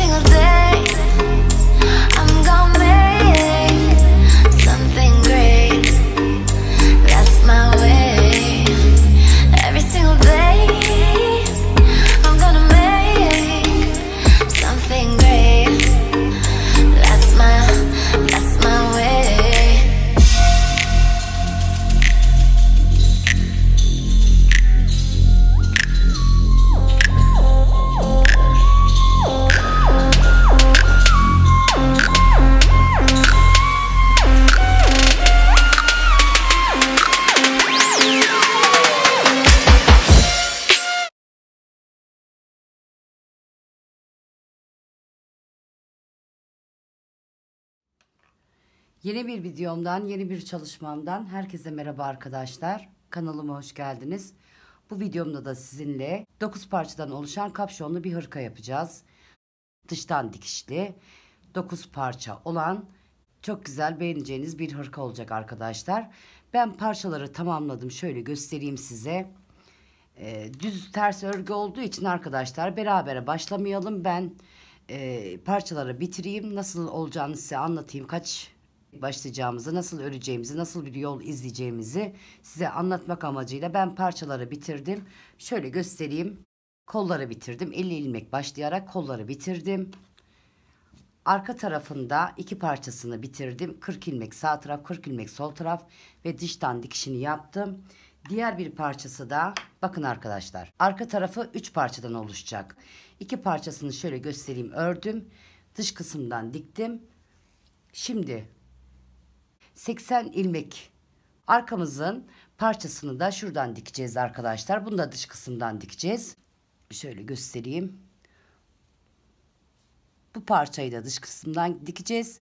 single day Yeni bir videomdan, yeni bir çalışmamdan herkese merhaba arkadaşlar. Kanalıma hoş geldiniz. Bu videomda da sizinle 9 parçadan oluşan kapşonlu bir hırka yapacağız. Dıştan dikişli 9 parça olan çok güzel beğeneceğiniz bir hırka olacak arkadaşlar. Ben parçaları tamamladım. Şöyle göstereyim size. Ee, düz ters örgü olduğu için arkadaşlar berabere başlamayalım. Ben e, parçaları bitireyim. Nasıl olacağını size anlatayım. Kaç başlayacağımızı, nasıl öleceğimizi, nasıl bir yol izleyeceğimizi size anlatmak amacıyla ben parçaları bitirdim. Şöyle göstereyim. Kolları bitirdim. 50 ilmek başlayarak kolları bitirdim. Arka tarafında iki parçasını bitirdim. 40 ilmek sağ taraf, 40 ilmek sol taraf ve dıştan dikişini yaptım. Diğer bir parçası da bakın arkadaşlar. Arka tarafı 3 parçadan oluşacak. İki parçasını şöyle göstereyim. Ördüm. Dış kısımdan diktim. Şimdi 80 ilmek arkamızın parçasını da şuradan dikeceğiz arkadaşlar. Bunu da dış kısımdan dikeceğiz. Şöyle göstereyim. Bu parçayı da dış kısımdan dikeceğiz.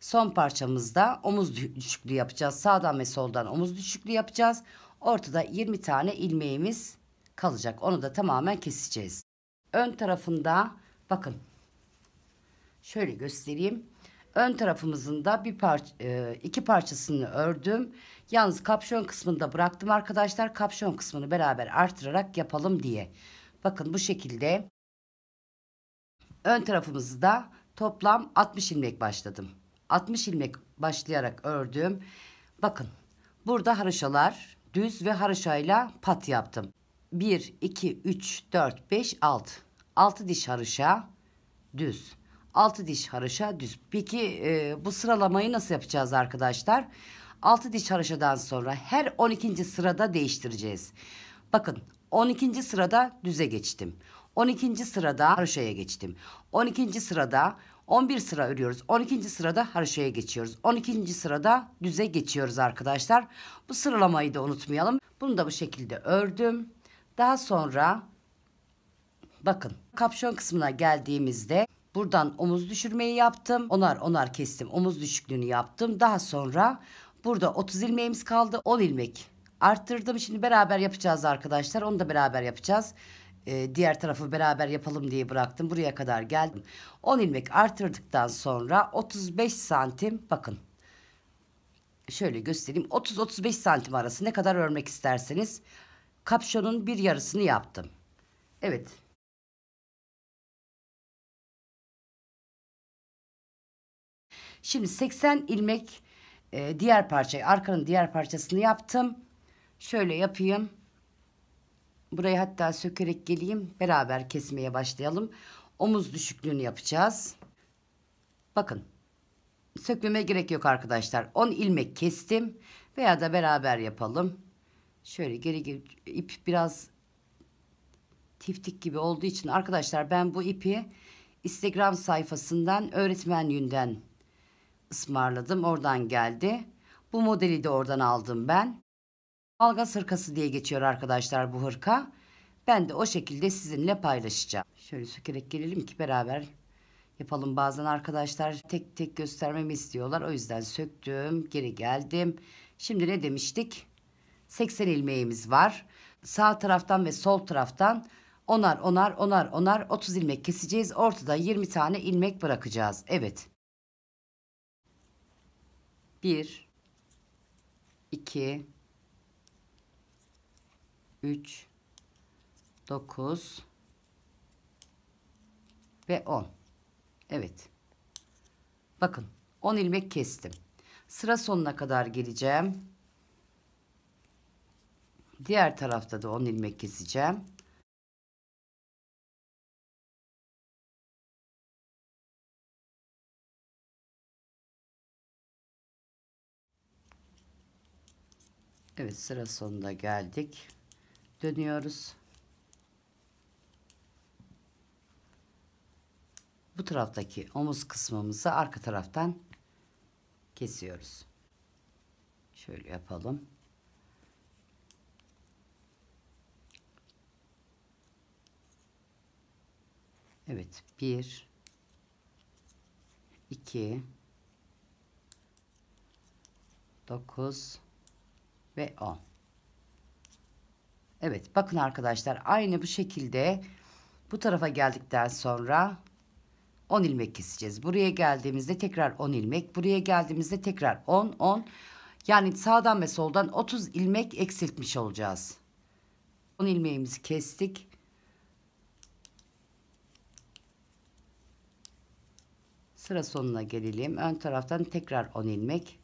Son parçamızda omuz düşüklüğü yapacağız. Sağdan ve soldan omuz düşüklüğü yapacağız. Ortada 20 tane ilmeğimiz kalacak. Onu da tamamen keseceğiz. Ön tarafında bakın şöyle göstereyim. Ön tarafımızın da bir parça, e, iki parçasını ördüm. Yalnız kapşon kısmını da bıraktım arkadaşlar. Kapşon kısmını beraber artırarak yapalım diye. Bakın bu şekilde ön tarafımızı da toplam 60 ilmek başladım. 60 ilmek başlayarak ördüm. Bakın burada haroşalar düz ve haroşayla pat yaptım. 1, 2, 3, 4, 5, 6. 6 diş haroşa düz. Altı diş haraşa düz. Peki e, bu sıralamayı nasıl yapacağız arkadaşlar? Altı diş haraşadan sonra her 12. sırada değiştireceğiz. Bakın 12. sırada düze geçtim. 12. sırada haroşaya geçtim. 12. sırada 11 sıra örüyoruz. 12. sırada haroşaya geçiyoruz. 12. sırada düze geçiyoruz arkadaşlar. Bu sıralamayı da unutmayalım. Bunu da bu şekilde ördüm. Daha sonra bakın kapşon kısmına geldiğimizde Buradan omuz düşürmeyi yaptım. Onar onar kestim. Omuz düşüklüğünü yaptım. Daha sonra burada 30 ilmeğimiz kaldı. 10 ilmek arttırdım. Şimdi beraber yapacağız arkadaşlar. Onu da beraber yapacağız. Ee, diğer tarafı beraber yapalım diye bıraktım. Buraya kadar geldim. 10 ilmek arttırdıktan sonra 35 santim bakın. Şöyle göstereyim. 30-35 santim arası ne kadar örmek isterseniz kapşonun bir yarısını yaptım. Evet. Şimdi 80 ilmek e, diğer parçayı arkanın diğer parçasını yaptım. Şöyle yapayım. Burayı hatta sökerek geleyim. Beraber kesmeye başlayalım. Omuz düşüklüğünü yapacağız. Bakın. Sökmeme gerek yok arkadaşlar. 10 ilmek kestim. Veya da beraber yapalım. Şöyle geri, geri ip biraz tiftik gibi olduğu için arkadaşlar ben bu ipi Instagram sayfasından öğretmen yünden ısmarladım. Oradan geldi. Bu modeli de oradan aldım ben. Algaz sırkası diye geçiyor arkadaşlar bu hırka. Ben de o şekilde sizinle paylaşacağım. Şöyle sökerek gelelim ki beraber yapalım. Bazen arkadaşlar tek tek göstermemi istiyorlar. O yüzden söktüm, geri geldim. Şimdi ne demiştik? 80 ilmeğimiz var. Sağ taraftan ve sol taraftan onar onar onar onar 30 ilmek keseceğiz. Ortada 20 tane ilmek bırakacağız. Evet. Bir, iki, üç, dokuz ve on. Evet. Bakın on ilmek kestim. Sıra sonuna kadar geleceğim. Diğer tarafta da on ilmek keseceğim. Evet sıra sonunda geldik. Dönüyoruz. Bu taraftaki omuz kısmımızı arka taraftan kesiyoruz. Şöyle yapalım. Evet. Bir. iki, Dokuz ve 10. Evet bakın arkadaşlar aynı bu şekilde bu tarafa geldikten sonra 10 ilmek keseceğiz. Buraya geldiğimizde tekrar 10 ilmek. Buraya geldiğimizde tekrar 10, 10. Yani sağdan ve soldan 30 ilmek eksiltmiş olacağız. 10 ilmeğimizi kestik. Sıra sonuna gelelim. Ön taraftan tekrar 10 ilmek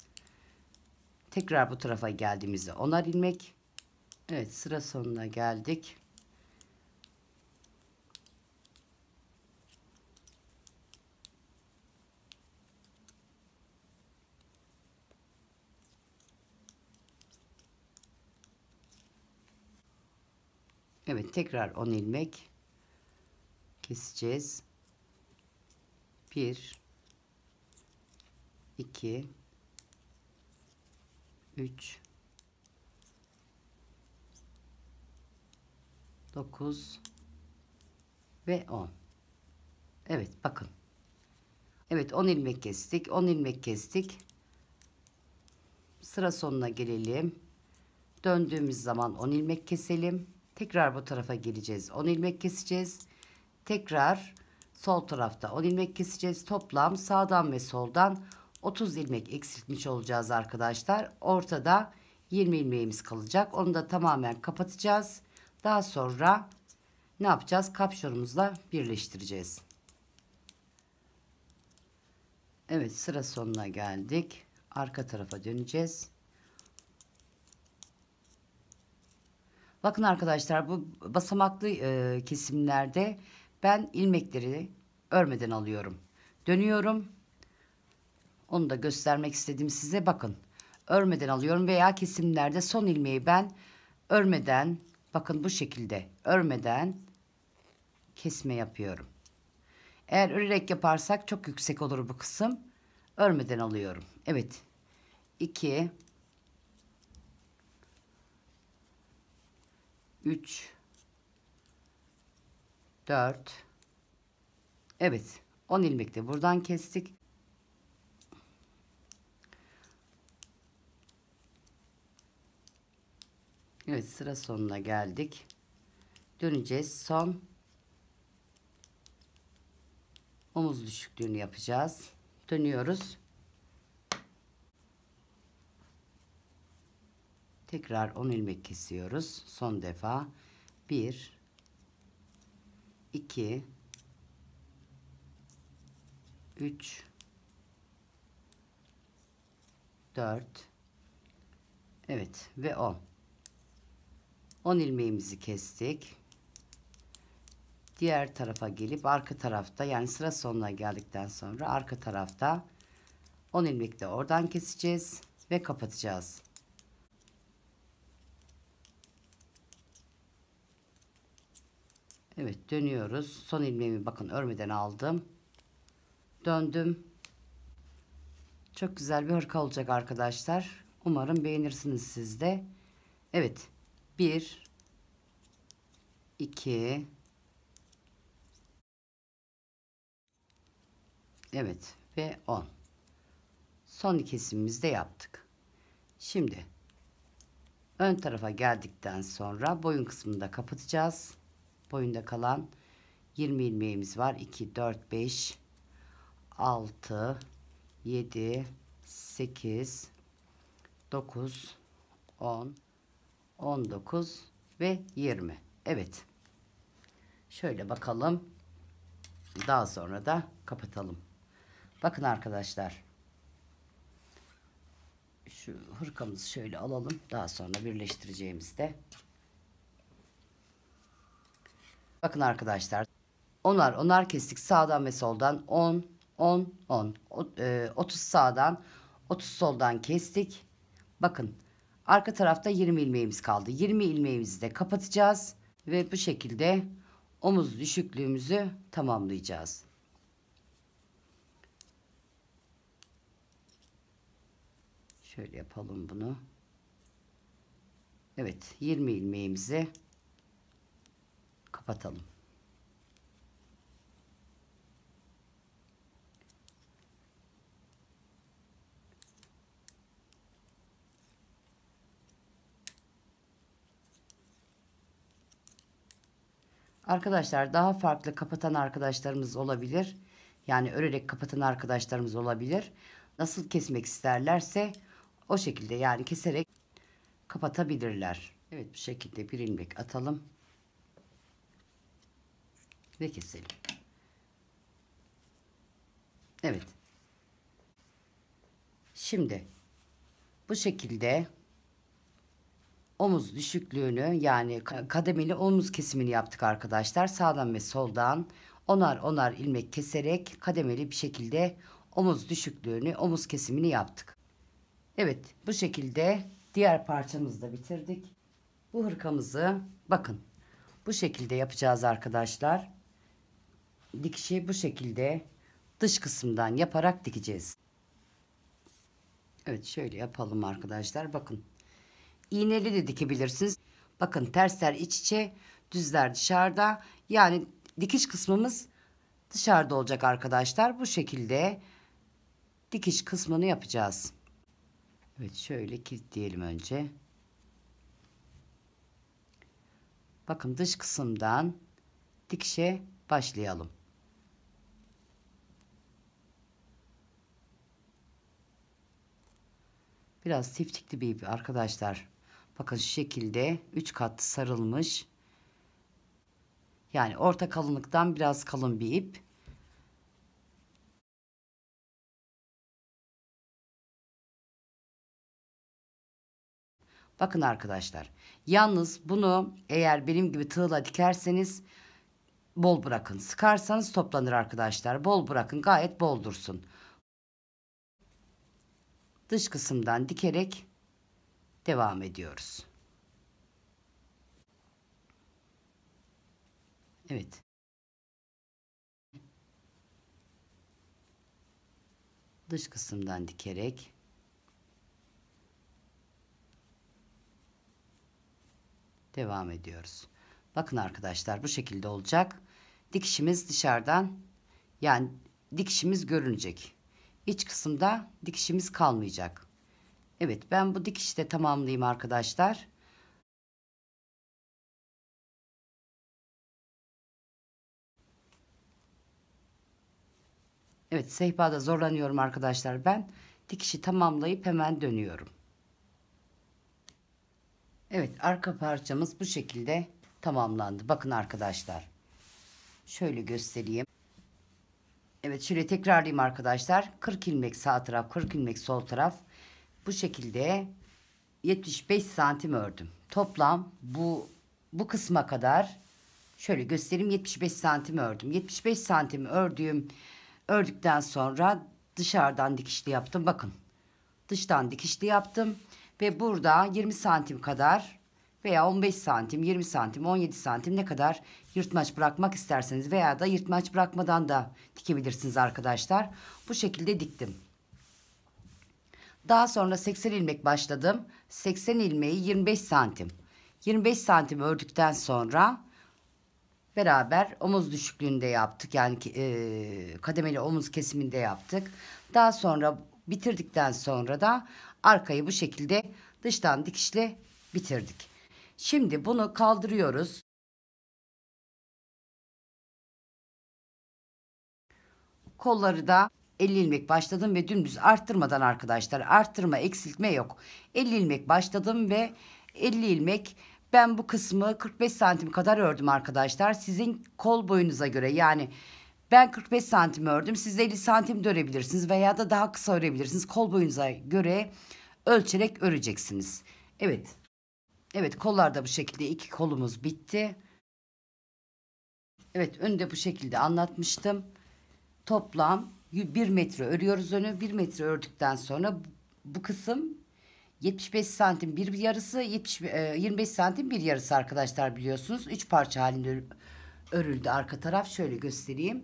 tekrar bu tarafa geldiğimizde onar ilmek. Evet sıra sonuna geldik. Evet tekrar 10 ilmek keseceğiz. 1 2 3 9 ve 10. Evet bakın. Evet 10 ilmek kestik. 10 ilmek kestik. Sıra sonuna gelelim. Döndüğümüz zaman 10 ilmek keselim. Tekrar bu tarafa geleceğiz. 10 ilmek keseceğiz. Tekrar sol tarafta 10 ilmek keseceğiz. Toplam sağdan ve soldan 30 ilmek eksiltmiş olacağız arkadaşlar. Ortada 20 ilmeğimiz kalacak. Onu da tamamen kapatacağız. Daha sonra ne yapacağız? Kapşonumuzla birleştireceğiz. Evet sıra sonuna geldik. Arka tarafa döneceğiz. Bakın arkadaşlar bu basamaklı e, kesimlerde ben ilmekleri örmeden alıyorum. Dönüyorum onu da göstermek istedim size. Bakın örmeden alıyorum veya kesimlerde son ilmeği ben örmeden bakın bu şekilde örmeden kesme yapıyorum. Eğer örerek yaparsak çok yüksek olur bu kısım. Örmeden alıyorum. Evet. 2 3 4 Evet. 10 ilmekte buradan kestik. Evet sıra sonuna geldik. Döneceğiz. Son omuz düşüklüğünü yapacağız. Dönüyoruz. Tekrar 10 ilmek kesiyoruz. Son defa 1 2 3 4 Evet ve 10 10 ilmeğimizi kestik. Diğer tarafa gelip arka tarafta yani sıra sonuna geldikten sonra arka tarafta 10 ilmek de oradan keseceğiz ve kapatacağız. Evet dönüyoruz. Son ilmeğimi bakın örmeden aldım. Döndüm. Çok güzel bir hırka olacak arkadaşlar. Umarım beğenirsiniz siz de. Evet. 1 2 Evet ve 10. Son kesimimizi de yaptık. Şimdi ön tarafa geldikten sonra boyun kısmını da kapatacağız. Boyunda kalan 20 ilmeğimiz var. 2 4 5 6 7 8 9 10 19 ve 20. Evet. Şöyle bakalım. Daha sonra da kapatalım. Bakın arkadaşlar. Şu hırkamızı şöyle alalım. Daha sonra birleştireceğimizde. Bakın arkadaşlar. Onar onar kestik sağdan ve soldan 10 10 10 30 sağdan 30 soldan kestik. Bakın Arka tarafta 20 ilmeğimiz kaldı. 20 ilmeğimizi de kapatacağız ve bu şekilde omuz düşüklüğümüzü tamamlayacağız. Şöyle yapalım bunu. Evet 20 ilmeğimizi kapatalım. Arkadaşlar daha farklı kapatan arkadaşlarımız olabilir. Yani örerek kapatan arkadaşlarımız olabilir. Nasıl kesmek isterlerse o şekilde yani keserek kapatabilirler. Evet bu şekilde bir ilmek atalım. Ve keselim. Evet. Şimdi bu şekilde omuz düşüklüğünü yani kademeli omuz kesimini yaptık arkadaşlar. Sağdan ve soldan onar onar ilmek keserek kademeli bir şekilde omuz düşüklüğünü, omuz kesimini yaptık. Evet, bu şekilde diğer parçamızı da bitirdik. Bu hırkamızı bakın bu şekilde yapacağız arkadaşlar. Dikişi bu şekilde dış kısımdan yaparak dikeceğiz. Evet şöyle yapalım arkadaşlar. Bakın iğneli de dikebilirsiniz. Bakın tersler iç içe, düzler dışarıda. Yani dikiş kısmımız dışarıda olacak arkadaşlar. Bu şekilde dikiş kısmını yapacağız. Evet şöyle kilitleyelim önce. Bakın dış kısımdan dikişe başlayalım. Biraz tiftikli bir ip arkadaşlar. Bakın şu şekilde 3 kat sarılmış. Yani orta kalınlıktan biraz kalın bir ip. Bakın arkadaşlar. Yalnız bunu eğer benim gibi tığla dikerseniz bol bırakın. Sıkarsanız toplanır arkadaşlar. Bol bırakın. Gayet bol dursun. Dış kısımdan dikerek devam ediyoruz. Evet. Dış kısımdan dikerek devam ediyoruz. Bakın arkadaşlar bu şekilde olacak. Dikişimiz dışarıdan yani dikişimiz görünecek. İç kısımda dikişimiz kalmayacak. Evet ben bu dikişte tamamlayayım arkadaşlar. Evet sehpada zorlanıyorum arkadaşlar ben. Dikişi tamamlayıp hemen dönüyorum. Evet arka parçamız bu şekilde tamamlandı. Bakın arkadaşlar. Şöyle göstereyim. Evet şöyle tekrarlayayım arkadaşlar. 40 ilmek sağ taraf 40 ilmek sol taraf bu şekilde 75 santim ördüm. Toplam bu bu kısma kadar şöyle göstereyim 75 santim ördüm. 75 santim ördüğüm ördükten sonra dışarıdan dikişli yaptım. Bakın dıştan dikişli yaptım ve burada 20 santim kadar veya 15 santim, 20 santim, 17 santim ne kadar yırtmaç bırakmak isterseniz veya da yırtmaç bırakmadan da dikebilirsiniz arkadaşlar. Bu şekilde diktim. Daha sonra 80 ilmek başladım. 80 ilmeği 25 santim. 25 santim ördükten sonra beraber omuz düşüklüğünde yaptık. Yani e, kademeli omuz kesiminde yaptık. Daha sonra bitirdikten sonra da arkayı bu şekilde dıştan dikişle bitirdik. Şimdi bunu kaldırıyoruz. Kolları da 50 ilmek başladım ve dümdüz arttırmadan arkadaşlar arttırma eksiltme yok. 50 ilmek başladım ve 50 ilmek ben bu kısmı 45 santim kadar ördüm arkadaşlar. Sizin kol boyunuza göre yani ben 45 santim ördüm. Siz 50 santim de örebilirsiniz veya da daha kısa örebilirsiniz. Kol boyunuza göre ölçerek öreceksiniz. Evet. Evet kollarda bu şekilde iki kolumuz bitti. Evet de bu şekilde anlatmıştım. Toplam bir metre örüyoruz önü. Bir metre ördükten sonra bu kısım 75 santim bir yarısı 70, 25 e, santim bir yarısı arkadaşlar biliyorsunuz. Üç parça halinde örüldü arka taraf. Şöyle göstereyim.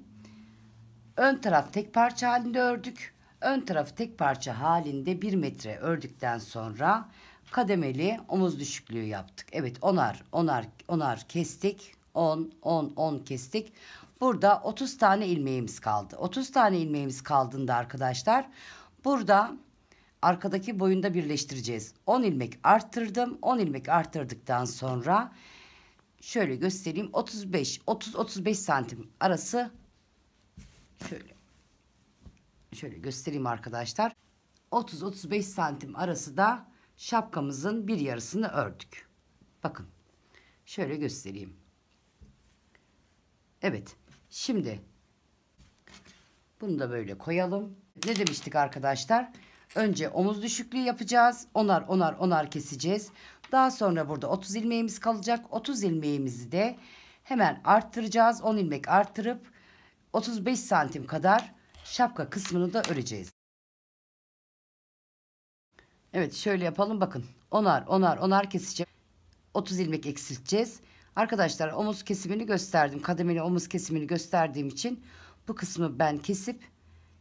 Ön taraf tek parça halinde ördük. Ön tarafı tek parça halinde bir metre ördükten sonra kademeli omuz düşüklüğü yaptık. Evet onar onar onar kestik. 10 10 10 kestik. Burada 30 tane ilmeğimiz kaldı. 30 tane ilmeğimiz kaldığında arkadaşlar burada arkadaki boyunda birleştireceğiz. 10 ilmek arttırdım. 10 ilmek arttırdıktan sonra şöyle göstereyim. 35 30 35 santim arası şöyle şöyle göstereyim arkadaşlar. 30 35 santim arası da şapkamızın bir yarısını ördük. Bakın. Şöyle göstereyim. Evet. Şimdi bunu da böyle koyalım. Ne demiştik arkadaşlar? Önce omuz düşüklüğü yapacağız. Onar onar onar keseceğiz. Daha sonra burada 30 ilmeğimiz kalacak. 30 ilmeğimizi de hemen arttıracağız. 10 ilmek arttırıp 35 santim kadar şapka kısmını da öreceğiz. Evet şöyle yapalım bakın. Onar onar onar keseceğim. 30 ilmek eksilteceğiz. Arkadaşlar omuz kesimini gösterdim. Kademeli omuz kesimini gösterdiğim için bu kısmı ben kesip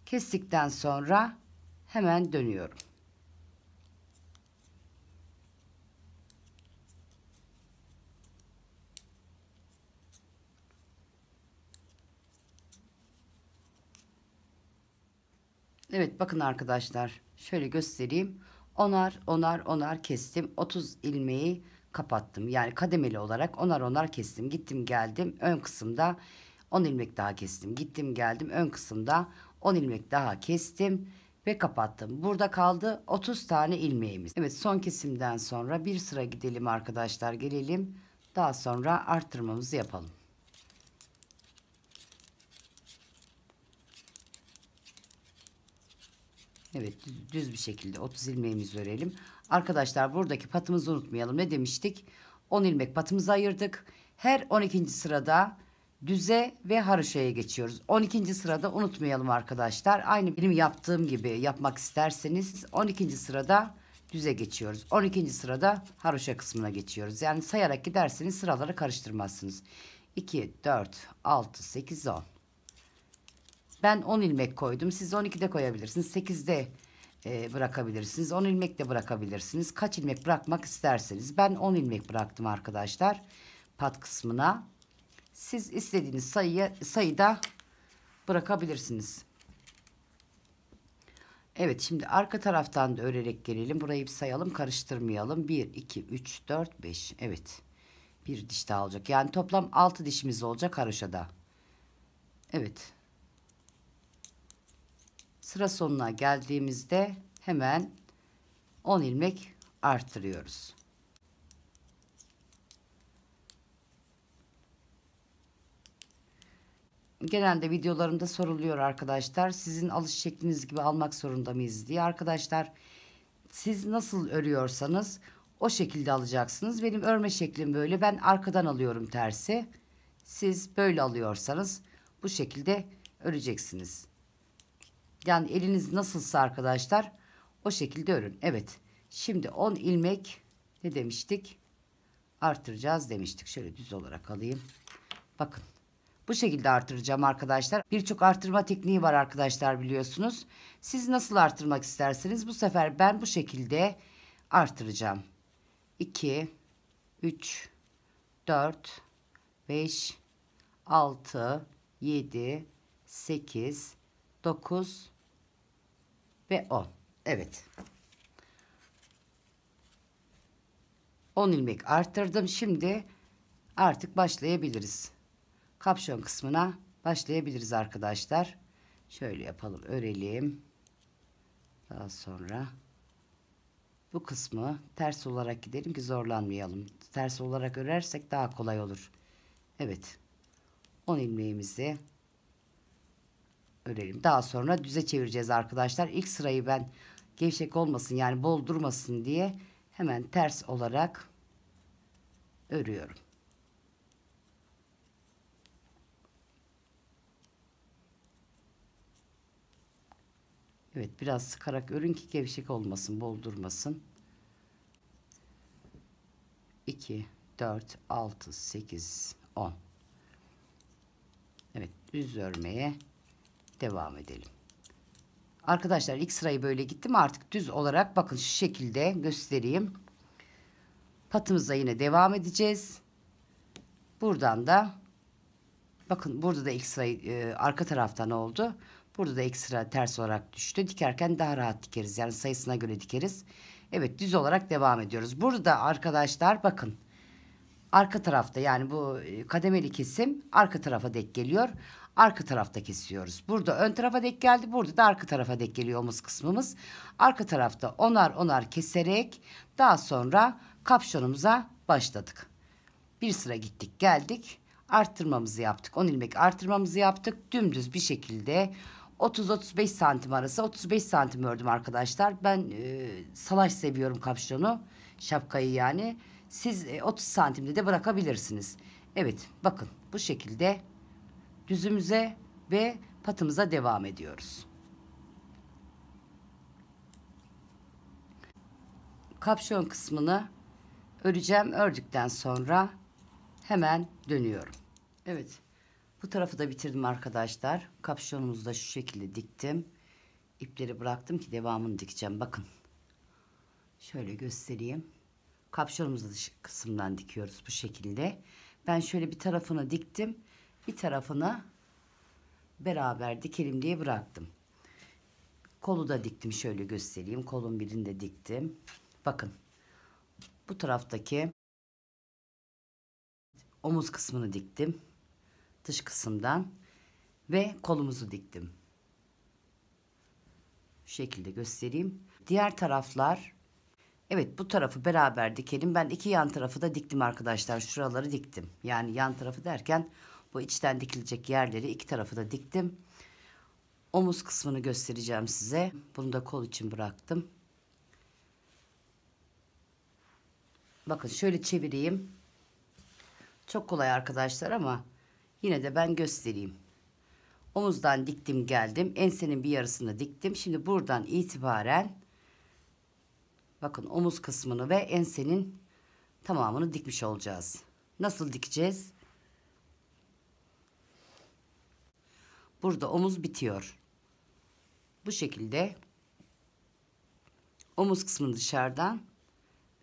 kestikten sonra hemen dönüyorum. Evet bakın arkadaşlar şöyle göstereyim. Onar onar onar kestim. 30 ilmeği kapattım. Yani kademeli olarak onar onar kestim. Gittim geldim ön kısımda 10 ilmek daha kestim. Gittim geldim ön kısımda 10 ilmek daha kestim ve kapattım. Burada kaldı 30 tane ilmeğimiz. Evet son kesimden sonra bir sıra gidelim arkadaşlar gelelim. Daha sonra arttırmamızı yapalım. Evet düz bir şekilde 30 ilmeğimizi örelim. Arkadaşlar buradaki patımızı unutmayalım. Ne demiştik? 10 ilmek patımızı ayırdık. Her 12. sırada düze ve haroşaya geçiyoruz. 12. sırada unutmayalım arkadaşlar. Aynı benim yaptığım gibi yapmak isterseniz 12. sırada düze geçiyoruz. 12. sırada haroşa kısmına geçiyoruz. Yani sayarak giderseniz sıraları karıştırmazsınız. 2, 4, 6, 8, 10. Ben 10 ilmek koydum. Siz 12'de koyabilirsiniz. 8'de e, bırakabilirsiniz. 10 ilmek de bırakabilirsiniz. Kaç ilmek bırakmak isterseniz. Ben 10 ilmek bıraktım arkadaşlar. Pat kısmına. Siz istediğiniz sayıya, sayıda bırakabilirsiniz. Evet şimdi arka taraftan da örerek gelelim. Burayı bir sayalım karıştırmayalım. 1, 2, 3, 4, 5. Evet. Bir diş daha olacak. Yani toplam 6 dişimiz olacak haroşada. Evet. Sıra sonuna geldiğimizde hemen 10 ilmek artırıyoruz. genelde videolarımda soruluyor arkadaşlar. Sizin alış şekliniz gibi almak zorunda mıyız diye. Arkadaşlar siz nasıl örüyorsanız o şekilde alacaksınız. Benim örme şeklim böyle. Ben arkadan alıyorum tersi. Siz böyle alıyorsanız bu şekilde öreceksiniz. Yani eliniz nasılsa arkadaşlar o şekilde örün. Evet. Şimdi 10 ilmek ne demiştik? Artıracağız demiştik. Şöyle düz olarak alayım. Bakın. Bu şekilde artıracağım arkadaşlar. Birçok artırma tekniği var arkadaşlar biliyorsunuz. Siz nasıl artırmak isterseniz bu sefer ben bu şekilde artıracağım. 2 3 4 5 6 7 8 9 ve 10. Evet. 10 ilmek arttırdım. Şimdi artık başlayabiliriz. Kapşon kısmına başlayabiliriz arkadaşlar. Şöyle yapalım. Örelim. Daha sonra bu kısmı ters olarak gidelim ki zorlanmayalım. Ters olarak örersek daha kolay olur. Evet. 10 ilmeğimizi örelim. Daha sonra düze çevireceğiz arkadaşlar. İlk sırayı ben gevşek olmasın yani bol durmasın diye hemen ters olarak örüyorum. Evet biraz sıkarak örün ki gevşek olmasın, bol durmasın. 2, 4, 6, 8, 10. Evet düz örmeye Devam edelim. Arkadaşlar ilk sırayı böyle gittim artık düz olarak bakın şu şekilde göstereyim. Patımıza yine devam edeceğiz. Buradan da bakın burada da ilk sırayı e, arka taraftan oldu. Burada da ilk sıra ters olarak düştü. Dikerken daha rahat dikeriz. Yani sayısına göre dikeriz. Evet düz olarak devam ediyoruz. Burada arkadaşlar bakın. Arka tarafta yani bu e, kademeli kesim arka tarafa dek geliyor arka tarafta kesiyoruz. Burada ön tarafa dek geldi. Burada da arka tarafa dek geliyor omuz kısmımız. Arka tarafta onar onar keserek daha sonra kapşonumuza başladık. Bir sıra gittik geldik. Arttırmamızı yaptık. 10 ilmek arttırmamızı yaptık. Dümdüz bir şekilde 30-35 santim arası 35 santim ördüm arkadaşlar. Ben e, salaş seviyorum kapşonu. Şapkayı yani. Siz e, 30 santimde de bırakabilirsiniz. Evet bakın bu şekilde yüzümüze ve patımıza devam ediyoruz. Kapşon kısmını öreceğim. Ördükten sonra hemen dönüyorum. Evet. Bu tarafı da bitirdim arkadaşlar. Kapşonumuzu da şu şekilde diktim. İpleri bıraktım ki devamını dikeceğim. Bakın. Şöyle göstereyim. Kapşonumuzu dış kısımdan dikiyoruz bu şekilde. Ben şöyle bir tarafını diktim bir tarafına beraber dikelim diye bıraktım. Kolu da diktim şöyle göstereyim. Kolun birini de diktim. Bakın bu taraftaki omuz kısmını diktim. Dış kısımdan ve kolumuzu diktim. Şu şekilde göstereyim. Diğer taraflar Evet bu tarafı beraber dikelim. Ben iki yan tarafı da diktim arkadaşlar. Şuraları diktim. Yani yan tarafı derken bu içten dikilecek yerleri iki tarafı da diktim. Omuz kısmını göstereceğim size. Bunu da kol için bıraktım. Bakın şöyle çevireyim. Çok kolay arkadaşlar ama yine de ben göstereyim. Omuzdan diktim geldim. Ensenin bir yarısını diktim. Şimdi buradan itibaren bakın omuz kısmını ve ensenin tamamını dikmiş olacağız. Nasıl dikeceğiz? Burada omuz bitiyor. Bu şekilde omuz kısmını dışarıdan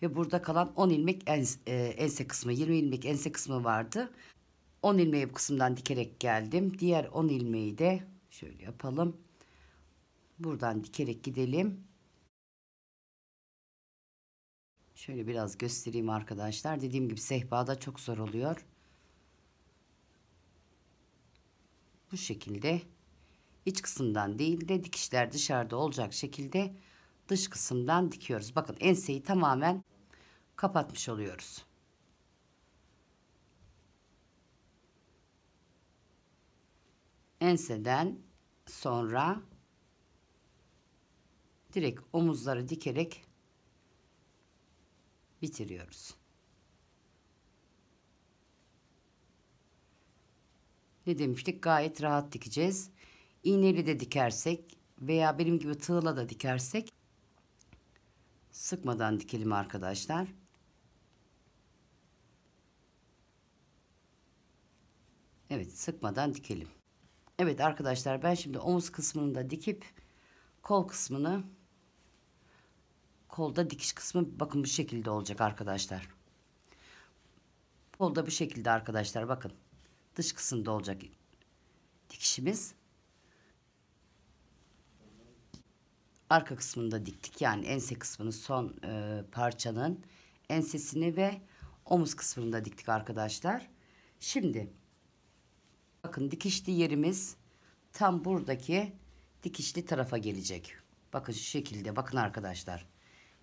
ve burada kalan 10 ilmek ense, e, ense kısmı 20 ilmek ense kısmı vardı. 10 ilmeği bu kısımdan dikerek geldim. Diğer 10 ilmeği de şöyle yapalım. Buradan dikerek gidelim. Şöyle biraz göstereyim arkadaşlar. Dediğim gibi sehpada çok zor oluyor. bu şekilde iç kısımdan değil de dikişler dışarıda olacak şekilde dış kısımdan dikiyoruz. Bakın enseyi tamamen kapatmış oluyoruz. Enseden sonra direkt omuzları dikerek bitiriyoruz. ne demiştik? Gayet rahat dikeceğiz. İğneli de dikersek veya benim gibi tığla da dikersek sıkmadan dikelim arkadaşlar. Evet sıkmadan dikelim. Evet arkadaşlar ben şimdi omuz kısmını da dikip kol kısmını kolda dikiş kısmı bakın bu şekilde olacak arkadaşlar. Kolda bu şekilde arkadaşlar bakın dış kısımda olacak dikişimiz. Arka kısmında diktik yani ense kısmının son e, parçanın ensesini ve omuz kısmında diktik arkadaşlar. Şimdi bakın dikişli yerimiz tam buradaki dikişli tarafa gelecek. Bakın şu şekilde bakın arkadaşlar.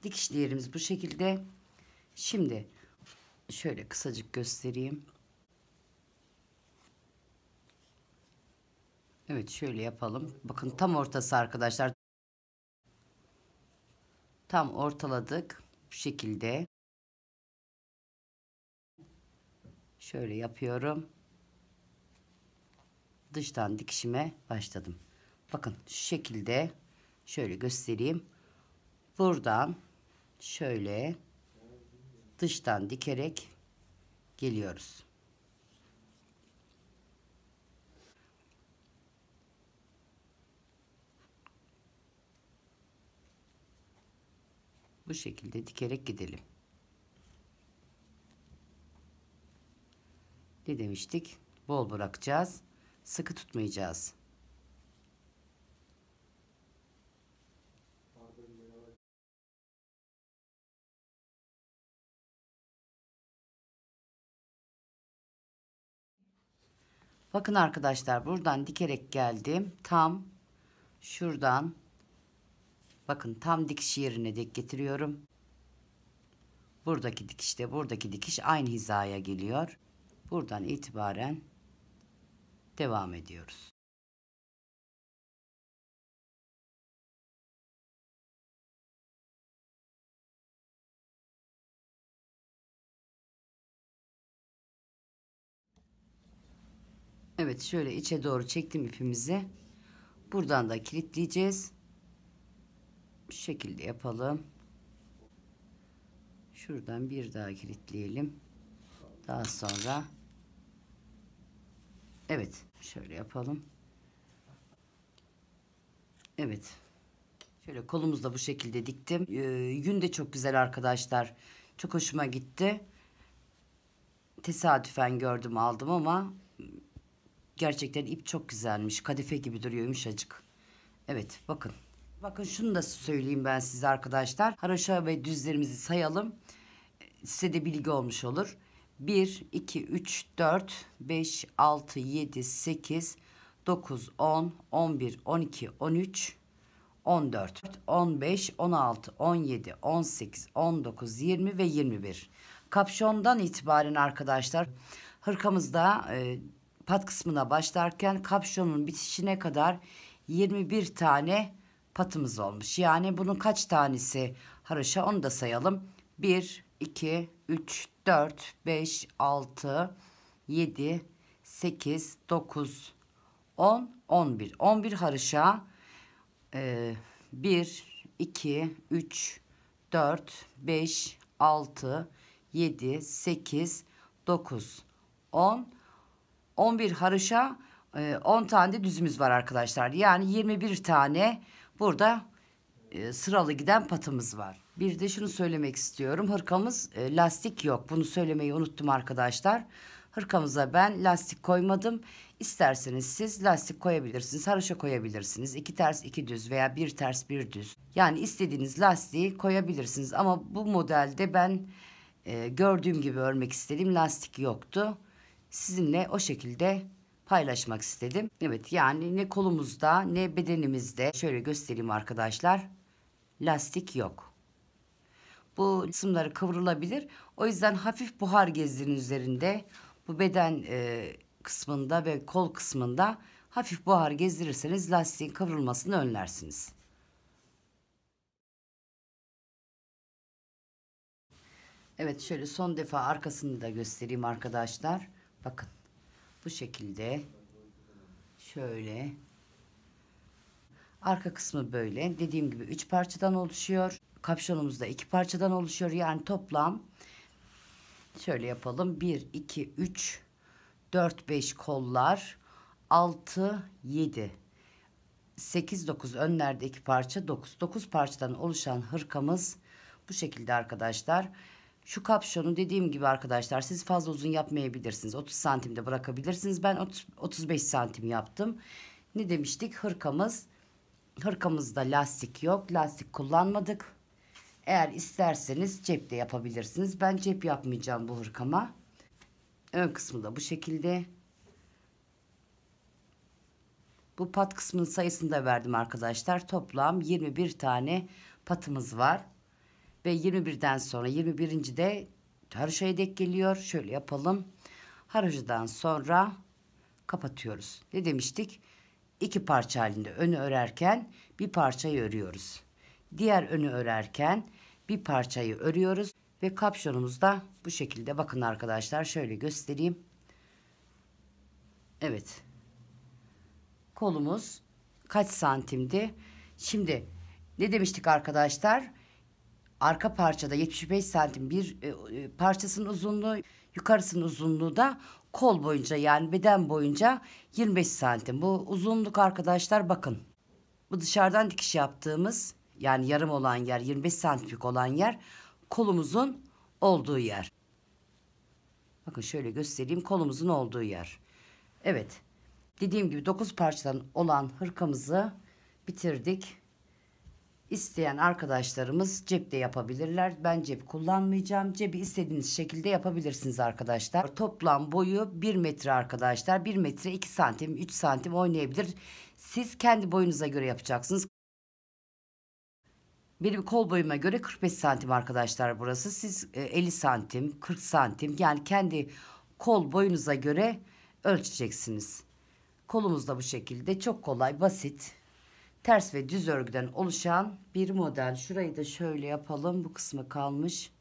Dikişli yerimiz bu şekilde. Şimdi şöyle kısacık göstereyim. Evet şöyle yapalım. Bakın tam ortası arkadaşlar. Tam ortaladık. Bu şekilde. Şöyle yapıyorum. Dıştan dikişime başladım. Bakın şu şekilde şöyle göstereyim. Buradan şöyle dıştan dikerek geliyoruz. bu şekilde dikerek gidelim. Ne demiştik? Bol bırakacağız. Sıkı tutmayacağız. Bakın arkadaşlar buradan dikerek geldim. Tam şuradan Bakın tam dikiş yerine dek getiriyorum. Buradaki dikişte buradaki dikiş aynı hizaya geliyor. Buradan itibaren devam ediyoruz. Evet şöyle içe doğru çektim ipimizi. Buradan da kilitleyeceğiz şu şekilde yapalım. Şuradan bir daha kilitleyelim. Daha sonra Evet, şöyle yapalım. Evet. Şöyle kolumuzu da bu şekilde diktim. Ee, yün de çok güzel arkadaşlar. Çok hoşuma gitti. Tesadüfen gördüm aldım ama gerçekten ip çok güzelmiş. Kadife gibi duruyor yumuşacık. Evet bakın. Bakın şunu da söyleyeyim ben size arkadaşlar. Haroşa ve düzlerimizi sayalım. Ee, size de bilgi olmuş olur. 1, 2, 3, 4, 5, 6, 7, 8, 9, 10, 11, 12, 13, 14, 15, 16, 17, 18, 19, 20 ve 21. Kapşondan itibaren arkadaşlar hırkamızda e, pat kısmına başlarken kapşonun bitişine kadar 21 tane patımız olmuş. Yani bunun kaç tanesi haroşa onu da sayalım. 1, 2, 3, 4, 5, 6, 7, 8, 9, 10, 11. 11 haroşa. Ee, 1, 2, 3, 4, 5, 6, 7, 8, 9, 10, 11 haroşa 10 e, tane de düzümüz var arkadaşlar. Yani 21 tane Burada e, sıralı giden patımız var. Bir de şunu söylemek istiyorum. Hırkamız e, lastik yok. Bunu söylemeyi unuttum arkadaşlar. Hırkamıza ben lastik koymadım. İsterseniz siz lastik koyabilirsiniz, haroşa koyabilirsiniz. İki ters, iki düz veya bir ters, bir düz. Yani istediğiniz lastiği koyabilirsiniz. Ama bu modelde ben e, gördüğüm gibi örmek istediğim lastik yoktu. Sizinle o şekilde paylaşmak istedim. Evet yani ne kolumuzda ne bedenimizde şöyle göstereyim arkadaşlar lastik yok. Bu kısımları kıvrılabilir. O yüzden hafif buhar gezdirin üzerinde bu beden e, kısmında ve kol kısmında hafif buhar gezdirirseniz lastiğin kıvrılmasını önlersiniz. Evet şöyle son defa arkasını da göstereyim arkadaşlar. Bakın bu şekilde şöyle arka kısmı böyle dediğim gibi üç parçadan oluşuyor kapşonumuz da 2 parçadan oluşuyor yani toplam şöyle yapalım 1 2 3 4 5 kollar 6 7 8 9 önlerde iki parça 9 9 parçadan oluşan hırkamız bu şekilde arkadaşlar şu kapşonu dediğim gibi arkadaşlar siz fazla uzun yapmayabilirsiniz. 30 santimde bırakabilirsiniz. Ben 30, 35 santim yaptım. Ne demiştik? Hırkamız. Hırkamızda lastik yok. Lastik kullanmadık. Eğer isterseniz cepte yapabilirsiniz. Ben cep yapmayacağım bu hırkama. Ön kısmı da bu şekilde. Bu pat kısmının sayısını da verdim arkadaşlar. Toplam 21 tane patımız var. Ve 21'den sonra 21. de haroşaya dek geliyor. Şöyle yapalım. Haroşadan sonra kapatıyoruz. Ne demiştik? İki parça halinde önü örerken bir parçayı örüyoruz. Diğer önü örerken bir parçayı örüyoruz ve kapşonumuz da bu şekilde. Bakın arkadaşlar şöyle göstereyim. Evet. Kolumuz kaç santimdi? Şimdi ne demiştik arkadaşlar? arka parçada 75 santim bir e, e, parçasının uzunluğu, yukarısının uzunluğu da kol boyunca yani beden boyunca 25 santim. Bu uzunluk arkadaşlar bakın. Bu dışarıdan dikiş yaptığımız yani yarım olan yer 25 santimlik olan yer kolumuzun olduğu yer. Bakın şöyle göstereyim kolumuzun olduğu yer. Evet dediğim gibi 9 parçadan olan hırkamızı bitirdik isteyen arkadaşlarımız cepte yapabilirler. Ben cep kullanmayacağım. Cebi istediğiniz şekilde yapabilirsiniz arkadaşlar. Toplam boyu 1 metre arkadaşlar. 1 metre 2 santim 3 santim oynayabilir. Siz kendi boyunuza göre yapacaksınız. Benim kol boyuma göre 45 santim arkadaşlar burası. Siz 50 e, santim 40 santim yani kendi kol boyunuza göre ölçeceksiniz. Kolumuz da bu şekilde çok kolay basit ters ve düz örgüden oluşan bir model. Şurayı da şöyle yapalım. Bu kısmı kalmış.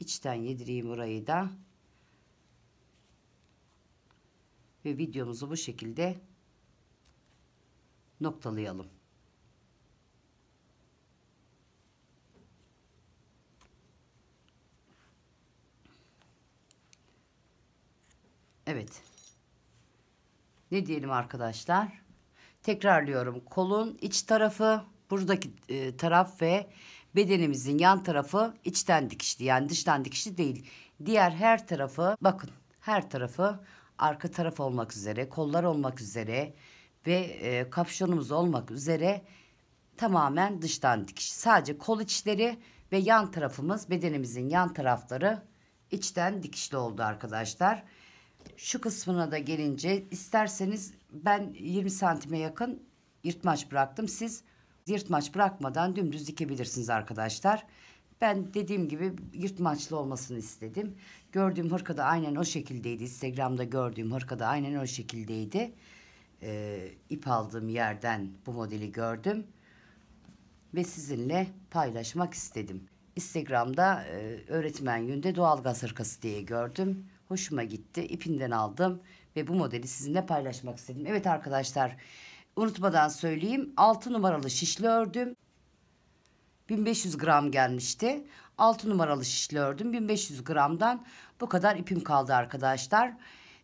İçten yedireyim orayı da. Ve videomuzu bu şekilde noktalayalım. Evet. Ne diyelim arkadaşlar? Tekrarlıyorum. Kolun iç tarafı, buradaki e, taraf ve bedenimizin yan tarafı içten dikişli. Yani dıştan dikişli değil. Diğer her tarafı bakın her tarafı arka taraf olmak üzere, kollar olmak üzere ve e, kapşonumuz olmak üzere tamamen dıştan dikiş. Sadece kol içleri ve yan tarafımız bedenimizin yan tarafları içten dikişli oldu arkadaşlar. Şu kısmına da gelince isterseniz ben 20 santime yakın yırtmaç bıraktım. Siz yırtmaç bırakmadan dümdüz dikebilirsiniz arkadaşlar. Ben dediğim gibi yırtmaçlı olmasını istedim. Gördüğüm hırka da aynen o şekildeydi. Instagram'da gördüğüm hırka da aynen o şekildeydi. Ee, ip aldığım yerden bu modeli gördüm. Ve sizinle paylaşmak istedim. Instagram'da e, öğretmen günde doğalgaz hırkası diye gördüm. Hoşuma gitti. İpinden aldım. Ve bu modeli sizinle paylaşmak istedim. Evet arkadaşlar unutmadan söyleyeyim. 6 numaralı şişli ördüm. 1500 gram gelmişti. 6 numaralı şişli ördüm. 1500 gramdan bu kadar ipim kaldı arkadaşlar.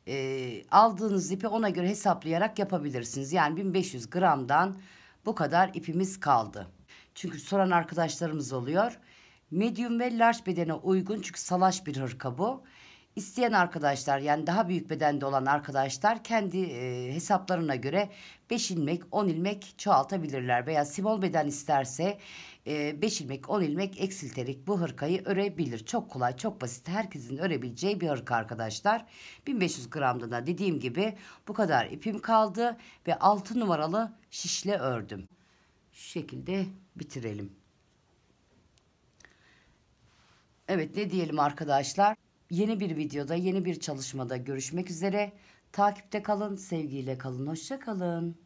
E, aldığınız ipi ona göre hesaplayarak yapabilirsiniz. Yani 1500 gramdan bu kadar ipimiz kaldı. Çünkü soran arkadaşlarımız oluyor. Medium ve large bedene uygun çünkü salaş bir hırka bu isteyen arkadaşlar yani daha büyük bedende olan arkadaşlar kendi e, hesaplarına göre 5 ilmek 10 ilmek çoğaltabilirler veya simol beden isterse 5 e, ilmek 10 ilmek eksilterek bu hırkayı örebilir. Çok kolay çok basit herkesin örebileceği bir hırka arkadaşlar. 1500 gramda da dediğim gibi bu kadar ipim kaldı ve 6 numaralı şişle ördüm. Şu şekilde bitirelim. Evet ne diyelim arkadaşlar? Yeni bir videoda, yeni bir çalışmada görüşmek üzere. Takipte kalın, sevgiyle kalın, hoşça kalın.